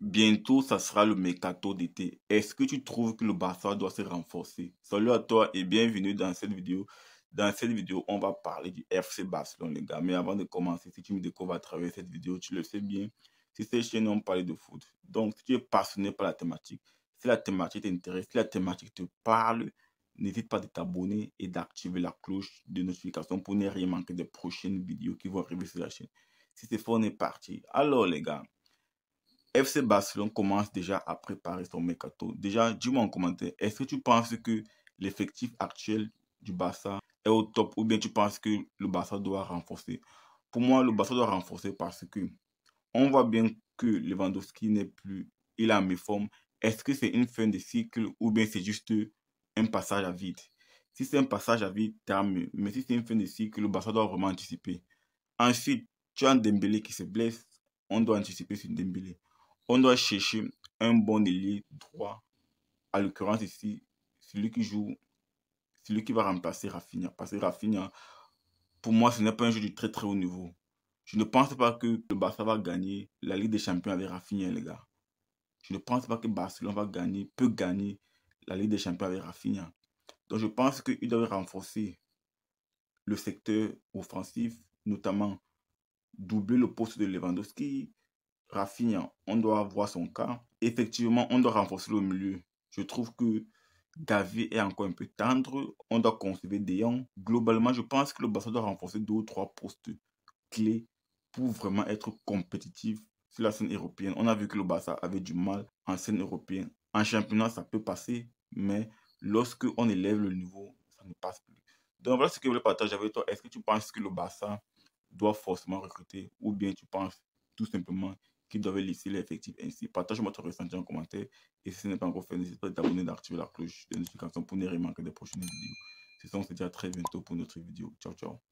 Bientôt, ça sera le mercato d'été. Est-ce que tu trouves que le Barça doit se renforcer Salut à toi et bienvenue dans cette vidéo. Dans cette vidéo, on va parler du FC Barcelone, les gars. Mais avant de commencer, si tu me découvres à travers cette vidéo, tu le sais bien, Si cette chaîne, on parle de foot. Donc, si tu es passionné par la thématique, si la thématique t'intéresse, si la thématique te parle, n'hésite pas à t'abonner et d'activer la cloche de notification pour ne rien manquer des prochaines vidéos qui vont arriver sur la chaîne. Si c'est fort, on est parti. Alors, les gars, FC Barcelone commence déjà à préparer son mercato. Déjà, dis-moi en commentaire, est-ce que tu penses que l'effectif actuel du Barça est au top ou bien tu penses que le Barça doit renforcer Pour moi, le Barça doit renforcer parce que on voit bien que Lewandowski n'est plus, il a mes forme Est-ce que c'est une fin de cycle ou bien c'est juste un passage à vide Si c'est un passage à vide, tant mieux. Mais si c'est une fin de cycle, le Barça doit vraiment anticiper. Ensuite, tu as un Dembélé qui se blesse, on doit anticiper sur Dembélé on doit chercher un bon ailier droit. À l'occurrence ici, celui qui joue, celui qui va remplacer Rafinha. Parce que Rafinha, pour moi, ce n'est pas un jeu de très très haut niveau. Je ne pense pas que le Barça va gagner la Ligue des Champions avec Rafinha, les gars. Je ne pense pas que Barcelone va gagner, peut gagner la Ligue des Champions avec Rafinha. Donc je pense qu'il doit renforcer le secteur offensif, notamment doubler le poste de Lewandowski, Rafinha, on doit voir son cas. Effectivement, on doit renforcer le milieu. Je trouve que Gavi est encore un peu tendre. On doit conserver des Globalement, je pense que le Barça doit renforcer deux ou trois postes clés pour vraiment être compétitif sur la scène européenne. On a vu que le Barça avait du mal en scène européenne. En championnat, ça peut passer, mais lorsque on élève le niveau, ça ne passe plus. Donc voilà ce que je voulais partager avec toi. Est-ce que tu penses que le Barça doit forcément recruter ou bien tu penses tout simplement qui doivent lisser l'effectif ainsi. Partage-moi ton ressenti en commentaire et si ce n'est pas encore fait, n'hésite pas à t'abonner d'activer la cloche de notification pour ne rien manquer des prochaines vidéos. C'est ça, on se dit à très bientôt pour notre vidéo. Ciao, ciao.